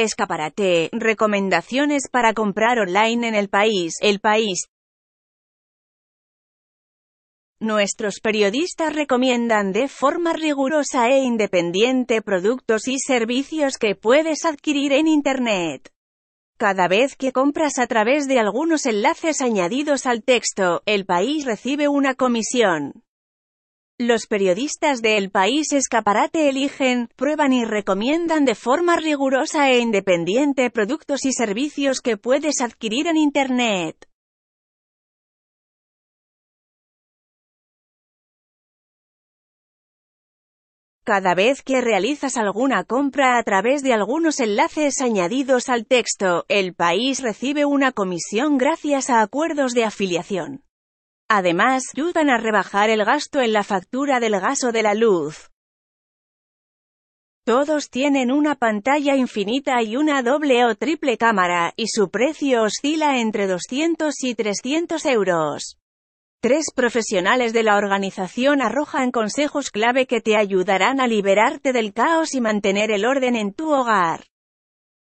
Escaparate. Recomendaciones para comprar online en el país. El país. Nuestros periodistas recomiendan de forma rigurosa e independiente productos y servicios que puedes adquirir en Internet. Cada vez que compras a través de algunos enlaces añadidos al texto, el país recibe una comisión. Los periodistas de El País Escaparate eligen, prueban y recomiendan de forma rigurosa e independiente productos y servicios que puedes adquirir en Internet. cada vez que realizas alguna compra a través de algunos enlaces añadidos al texto, el país recibe una comisión gracias a acuerdos de afiliación. Además, ayudan a rebajar el gasto en la factura del gas o de la luz. Todos tienen una pantalla infinita y una doble o triple cámara, y su precio oscila entre 200 y 300 euros. Tres profesionales de la organización arrojan consejos clave que te ayudarán a liberarte del caos y mantener el orden en tu hogar.